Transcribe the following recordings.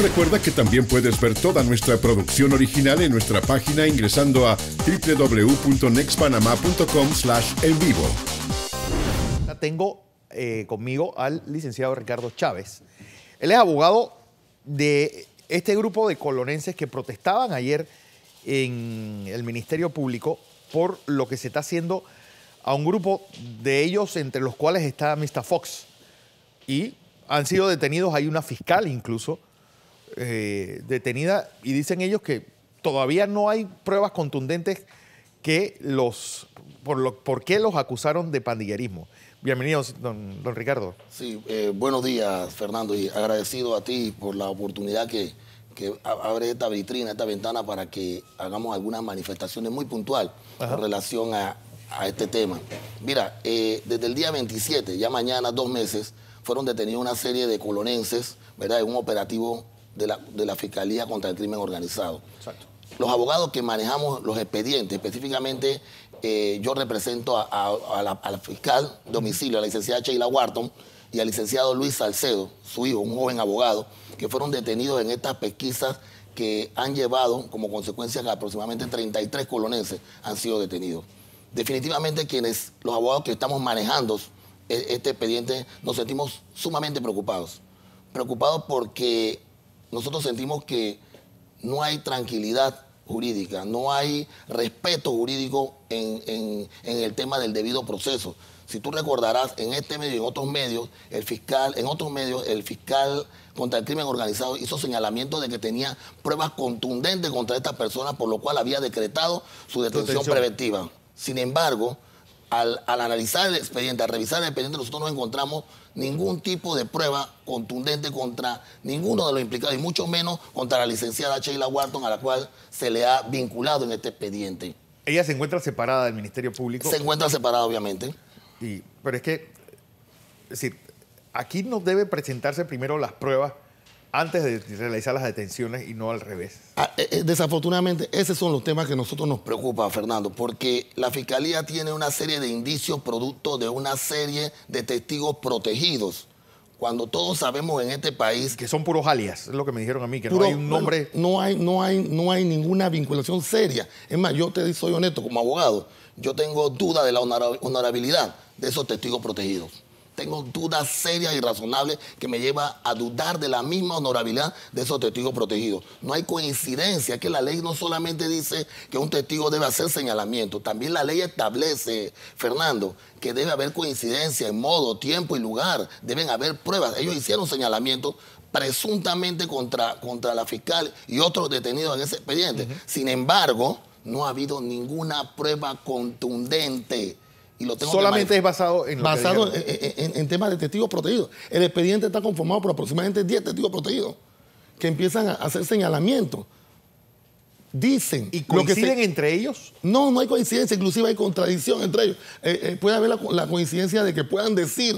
Recuerda que también puedes ver toda nuestra producción original en nuestra página ingresando a www.nexpanamá.com slash en vivo. Tengo eh, conmigo al licenciado Ricardo Chávez. Él es abogado de este grupo de colonenses que protestaban ayer en el Ministerio Público por lo que se está haciendo a un grupo de ellos, entre los cuales está Mr. Fox. Y han sido detenidos, hay una fiscal incluso, eh, detenida y dicen ellos que todavía no hay pruebas contundentes que los por, lo, por qué los acusaron de pandillerismo. Bienvenidos, don, don Ricardo. Sí, eh, buenos días, Fernando, y agradecido a ti por la oportunidad que, que abre esta vitrina, esta ventana para que hagamos algunas manifestaciones muy puntual en relación a, este tema. Mira, eh, desde el día 27, ya mañana, dos meses, fueron detenidos una serie de colonenses, ¿verdad?, en un operativo de la, Fiscalía contra el Crimen Organizado. Los abogados que manejamos los expedientes, específicamente eh, yo represento a, la, fiscal domicilio, a la licenciada Sheila Wharton, y al licenciado Luis Salcedo, su hijo, un joven abogado, que fueron detenidos en estas pesquisas que han llevado como consecuencia que aproximadamente 33 colonenses han sido detenidos. Definitivamente quienes, los abogados que estamos manejando e, este expediente, nos sentimos sumamente preocupados. Preocupados porque nosotros sentimos que no hay tranquilidad jurídica, no hay respeto jurídico en, el tema del debido proceso. Si tú recordarás, en este medio y en otros medios, el fiscal, en otros medios, el fiscal contra el crimen organizado hizo señalamiento de que tenía pruebas contundentes contra estas personas, por lo cual había decretado su detención. preventiva. Sin embargo, al, analizar el expediente, al revisar el expediente, nosotros no encontramos ningún tipo de prueba contundente contra ninguno de los implicados, y mucho menos contra la licenciada Sheila Wharton, a la cual se le ha vinculado en este expediente. Ella se encuentra separada del Ministerio Público. Se encuentra separada, obviamente. Y, pero es que, es decir, aquí no debe presentarse primero las pruebas antes de realizar las detenciones y no al revés. Ah, eh, eh, desafortunadamente, esos son los temas que nosotros nos preocupa, Fernando, porque la Fiscalía tiene una serie de indicios producto de una serie de testigos protegidos. Cuando todos sabemos en este país... Que son puros alias, es lo que me dijeron a mí, que no hay un nombre... No, hay, no, hay, no hay ninguna vinculación seria. Es más, yo te soy honesto como abogado, yo tengo duda de la honorabilidad de esos testigos protegidos tengo dudas serias y razonables que me lleva a dudar de la misma honorabilidad de esos testigos protegidos. No hay coincidencia que la ley no solamente dice que un testigo debe hacer señalamiento, también la ley establece, Fernando, que debe haber coincidencia en modo, tiempo y lugar, deben haber pruebas. Ellos hicieron señalamiento presuntamente contra, contra la fiscal y otros detenidos en ese expediente. Sin embargo, no ha habido ninguna prueba contundente Solamente es basado en Basado en, en, temas de testigos protegidos. El expediente está conformado por aproximadamente 10 testigos protegidos que empiezan a hacer señalamientos. Dicen. ¿Y lo que entre ellos? No, no hay coincidencia, inclusive hay contradicción entre ellos. Eh, eh, puede haber la, coincidencia de que puedan decir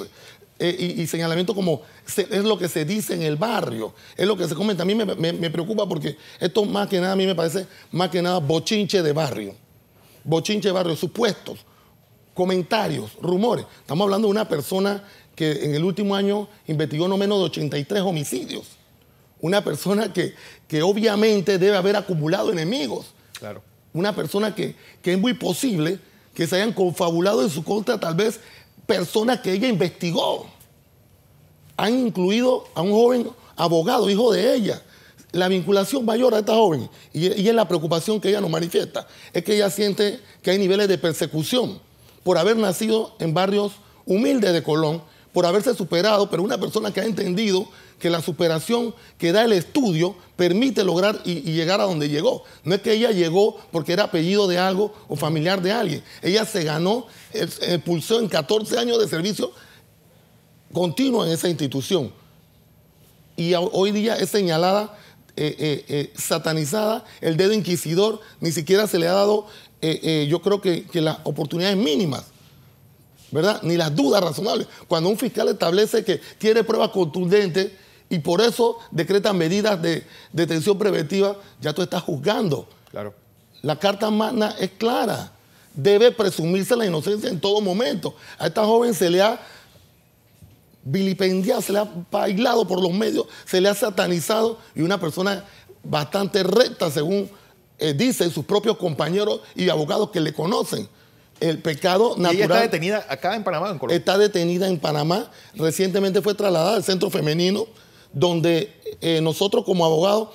eh, y, señalamiento como es lo que se dice en el barrio, es lo que se comenta. A mí me, preocupa porque esto más que nada a mí me parece más que nada bochinche de barrio bochinche de barrio, supuestos comentarios, rumores. Estamos hablando de una persona que en el último año investigó no menos de 83 homicidios. Una persona que, obviamente debe haber acumulado enemigos. Una persona que, es muy posible que se hayan confabulado en su contra tal vez personas que ella investigó. Han incluido a un joven abogado, hijo de ella. La vinculación mayor a esta joven, y, y es la preocupación que ella nos manifiesta, es que ella siente que hay niveles de persecución por haber nacido en barrios humildes de Colón, por haberse superado, pero una persona que ha entendido que la superación que da el estudio permite lograr y, llegar a donde llegó. No es que ella llegó porque era apellido de algo o familiar de alguien. Ella se ganó, eh, pulsó en 14 años de servicio continuo en esa institución. Y hoy día es señalada eh, eh, eh, satanizada, el dedo inquisidor, ni siquiera se le ha dado, yo creo que, las oportunidades mínimas. ¿verdad? Ni las dudas razonables. Cuando un fiscal establece que tiene pruebas contundentes y por eso decreta medidas de detención preventiva, ya tú estás juzgando. Claro. La carta magna es clara. Debe presumirse la inocencia en todo momento. A esta joven se le ha vilipendiado, se le ha bailado por los medios, se le ha satanizado y una persona bastante recta, según eh, dicen sus propios compañeros y abogados que le conocen. El pecado natural. ¿Y está detenida acá en Panamá, Está detenida en Panamá. Recientemente fue trasladada al centro femenino, donde eh, nosotros, como abogados,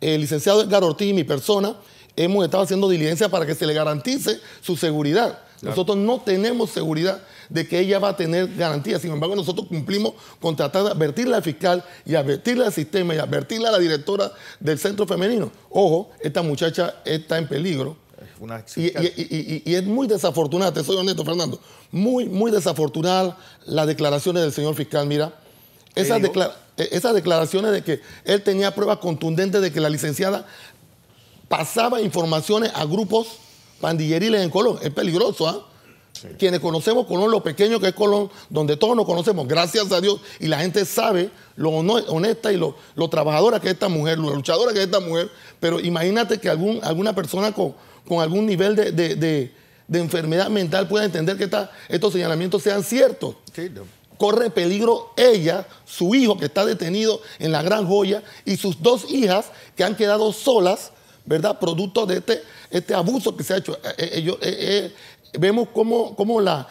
el licenciado Edgar Ortiz y mi persona, hemos estado haciendo diligencia para que se le garantice su seguridad. Nosotros no tenemos seguridad de que ella va a tener garantías. Sin embargo, nosotros cumplimos con tratar de advertirle al fiscal y advertirle al sistema y advertirle a la directora del centro femenino. Ojo, esta muchacha está en peligro. y, es muy desafortunada, te soy honesto, Fernando. Muy, muy desafortunada las declaraciones del señor fiscal. Mira, eh, esas, declaraciones de que él tenía pruebas contundentes de que la licenciada pasaba informaciones a grupos pandilleriles en Colón. Es peligroso, ¿ah? Quienes conocemos Colón, lo pequeño que es Colón, donde todos nos conocemos, gracias a Dios, y la gente sabe lo honesta y lo, trabajadora que es esta mujer, lo luchadora que es esta mujer, pero imagínate que algún, alguna persona con, algún nivel de, enfermedad mental pueda entender que estos señalamientos sean ciertos. Corre peligro ella, su hijo que está detenido en la Gran Joya y sus dos hijas que han quedado solas ¿verdad? Producto de este, este abuso que se ha hecho. Eh, eh, ellos eh, vemos cómo, cómo la,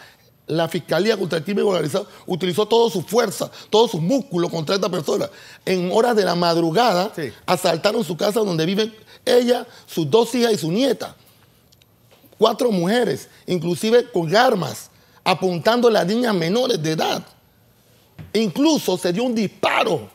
Fiscalía contra el crimen organizado utilizó toda su fuerza, todos sus músculos contra esta persona. En horas de la madrugada asaltaron su casa donde viven ella, sus dos hijas y su nieta. Cuatro mujeres, inclusive con armas, apuntando a las niñas menores de edad. Incluso se dio un disparo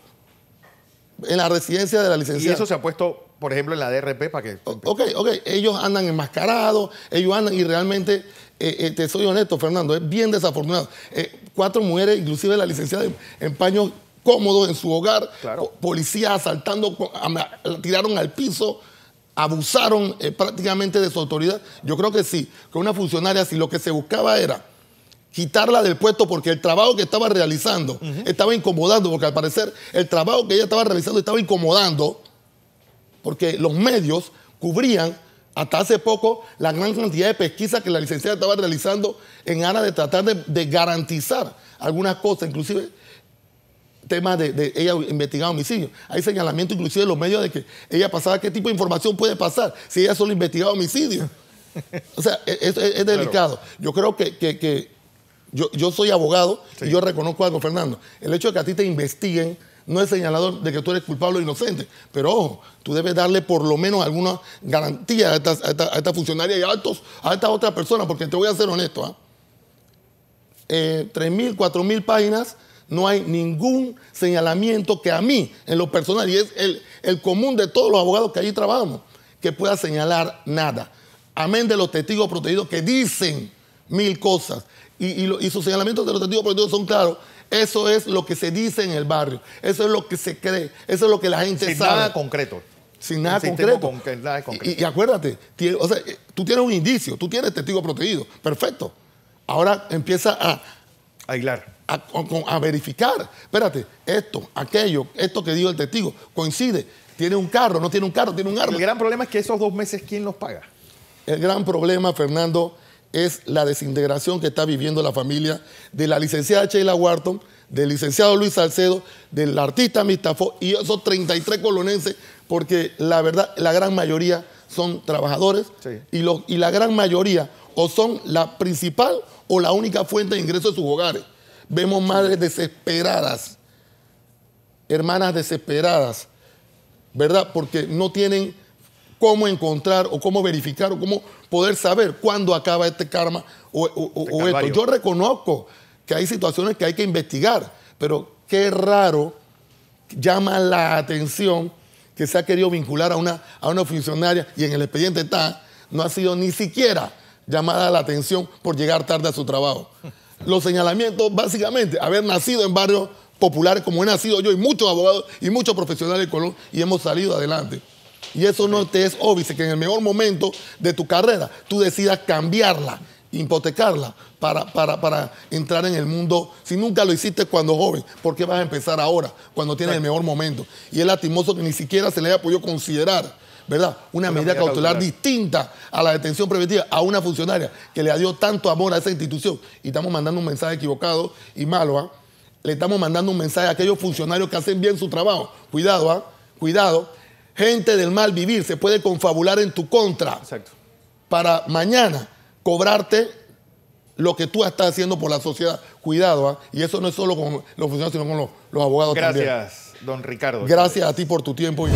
en la residencia de la licenciada. Y eso se ha puesto por ejemplo, en la DRP, para que... Ok, ok, ellos andan enmascarados, ellos andan y realmente, eh, eh, te soy honesto, Fernando, es bien desafortunado. Eh, cuatro mujeres, inclusive la licenciada en, paños cómodos en su hogar, policías asaltando, la tiraron al piso, abusaron prácticamente de su autoridad. Yo creo que sí, que una funcionaria, si lo que se buscaba era quitarla del puesto porque el trabajo que estaba realizando estaba incomodando, porque al parecer el trabajo que ella estaba realizando estaba incomodando porque los medios cubrían hasta hace poco la gran cantidad de pesquisas que la licenciada estaba realizando en aras de tratar de, garantizar algunas cosas, inclusive temas de, ella investigando homicidios. Hay señalamiento inclusive de los medios de que ella pasaba qué tipo de información puede pasar si ella solo investigaba homicidios. O sea, e, e, e, es, delicado. Yo creo que, yo, soy abogado y yo reconozco algo, Fernando. El hecho de que a ti te investiguen no es señalador de que tú eres culpable o inocente. Pero ojo, tú debes darle por lo menos alguna garantía a esta, funcionaria y a, esta otra persona, porque te voy a ser honesto. 3.000, ¿ah? 4.000 eh, páginas, no hay ningún señalamiento que a mí, en lo personal, y es el, común de todos los abogados que allí trabajamos, que pueda señalar nada. Amén de los testigos protegidos que dicen mil cosas. Y, y sus señalamientos de los testigos protegidos son claros eso es lo que se dice en el barrio, eso es lo que se cree, eso es lo que la gente sabe. concreto. Sin nada concreto. Sin nada concreto. Y, acuérdate, eh, tú tienes un indicio, tú tienes testigo protegido, perfecto. Ahora empieza a... A A, a, verificar. Espérate, esto, aquello, esto que dijo el testigo, coincide. Tiene un carro, no tiene un carro, tiene un arma. El gran problema es que esos dos meses, ¿quién los paga? El gran problema, Fernando, es la desintegración que está viviendo la familia de la licenciada Sheila Wharton, del licenciado Luis Salcedo, del artista Mistafo y esos 33 colonenses, porque la verdad, la gran mayoría son trabajadores y, y la gran mayoría o son la principal o la única fuente de ingreso de sus hogares. Vemos madres desesperadas, hermanas desesperadas, ¿verdad? Porque no tienen cómo encontrar o cómo verificar o cómo poder saber cuándo acaba este karma o, este esto. Yo reconozco que hay situaciones que hay que investigar, pero qué raro llama la atención que se ha querido vincular a una, a una funcionaria y en el expediente está, no ha sido ni siquiera llamada la atención por llegar tarde a su trabajo. Los señalamientos, básicamente, haber nacido en barrios populares como he nacido yo y muchos abogados y muchos profesionales de Colón y hemos salido adelante y eso no te es obvio que en el mejor momento de tu carrera tú decidas cambiarla, hipotecarla para, para, entrar en el mundo. Si nunca lo hiciste cuando joven, ¿por qué vas a empezar ahora, cuando tienes el mejor momento? Y es lastimoso que ni siquiera se le haya podido considerar. ¿verdad? Una, medida, cautelar, distinta a la detención preventiva a una funcionaria que le ha dio tanto amor a esa institución. Y estamos mandando un mensaje equivocado y malo, ah Le estamos mandando un mensaje a aquellos funcionarios que hacen bien su trabajo. Cuidado, ¿ah? Cuidado gente del mal vivir se puede confabular en tu contra Exacto. para mañana cobrarte lo que tú estás haciendo por la sociedad. Cuidado, ¿ah? y eso no es solo con los funcionarios, sino con los, abogados Gracias, también. Gracias, don Ricardo. Gracias a ti por tu tiempo.